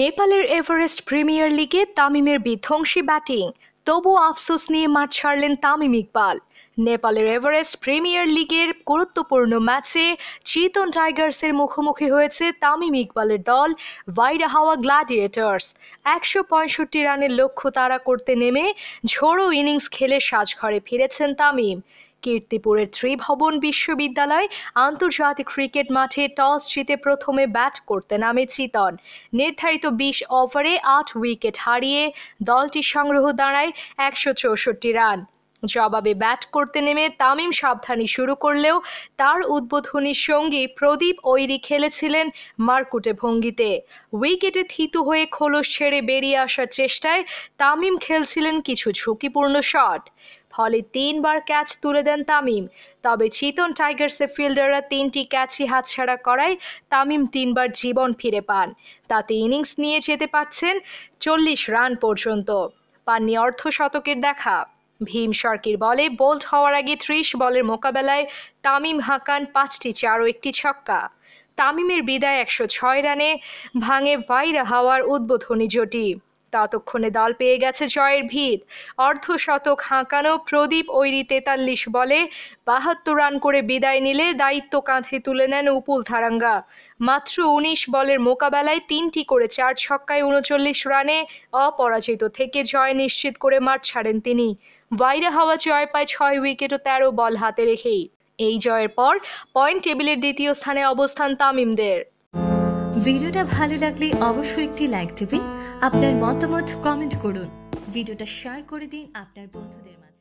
নেপালের Everest premier লিগে তামিমের বিধ্বংসী ব্যাটিং তবু আফসোস নিয়ে মাঠ ছাড়লেন তামিম ইকবাল নেপালের এভারেস্ট প্রিমিয়ার লিগের গুরুত্বপূর্ণ ম্যাচে চিতন টাইগার্সের মুখোমুখি হয়েছে তামিম ইকবালের দল ভাইরা হাওয়া গ্ল্যাডিয়েটার্স একশো পঁয়ষট্টি রানের লক্ষ্য তারা করতে নেমে ঝোড়ো ইনিংস খেলে সাজঘরে ফিরেছেন তামিম কীর্তিপুরের ত্রিভবন বিশ্ববিদ্যালয় আন্তর্জাতিক ক্রিকেট মাঠে টস জিতে প্রথমে ব্যাট করতে নামে চিতন নির্ধারিত বিশ ওভারে আট উইকেট হারিয়ে দলটি সংগ্রহ দাঁড়ায় একশো চৌষট্টি রান জবাবে ব্যাট করতে নেমে তামিম সাবধানী শুরু করলেও তার উদ্বোধনী সঙ্গী প্রদীপ ঐরি খেলেছিলেন মারকুটে ভঙ্গিতে উইকেটে থিতু হয়ে খোলস ছেড়ে বেরিয়ে আসার চেষ্টায় তামিম খেলছিলেন কিছু ঝুঁকিপূর্ণ শট ফলে তিনবার ক্যাচ তুলে দেন তামিম তবে চিতন টাইগার্সের ফিল্ডাররা তিনটি ক্যাচই হাতছাড়া করায় তামিম তিনবার জীবন ফিরে পান তাতে ইনিংস নিয়ে যেতে পারছেন চল্লিশ রান পর্যন্ত পাননি অর্ধশতকের দেখা ভীম সরকির বলে বোল্ড হওয়ার আগে ত্রিশ বলের মোকাবেলায় তামিম হাকান পাঁচটি চার ও একটি ছক্কা তামিমের বিদায় একশো ছয় রানে ভাঙে ভাইরা হাওয়ার উদ্বোধনী জুটি ততক্ষণে দল পেয়ে গেছে জয়ের ভিত অর্ধশতক হাঁকানো প্রদীপ ওইরি তেতাল্লিশ বলে বাহাত্তর রান করে বিদায় নিলে দায়িত্ব কাঁধে তুলে নেন উপুল থারাঙ্গা মাত্র উনিশ বলের মোকাবেলায় তিনটি করে চার ছক্কায় উনচল্লিশ রানে অপরাজিত থেকে জয় নিশ্চিত করে মাঠ ছাড়েন তিনি বাইরে হওয়া জয় পায় ছয় উইকেট ও তেরো বল হাতে রেখেই এই জয়ের পর পয়েন্ট টেবিলের দ্বিতীয় স্থানে অবস্থান তামিমদের ভিডিওটা ভালো লাগলে অবশ্যই একটি লাইক দেবেন আপনার মতামত কমেন্ট করুন ভিডিওটা শেয়ার করে দিন আপনার বন্ধুদের মাধ্যমে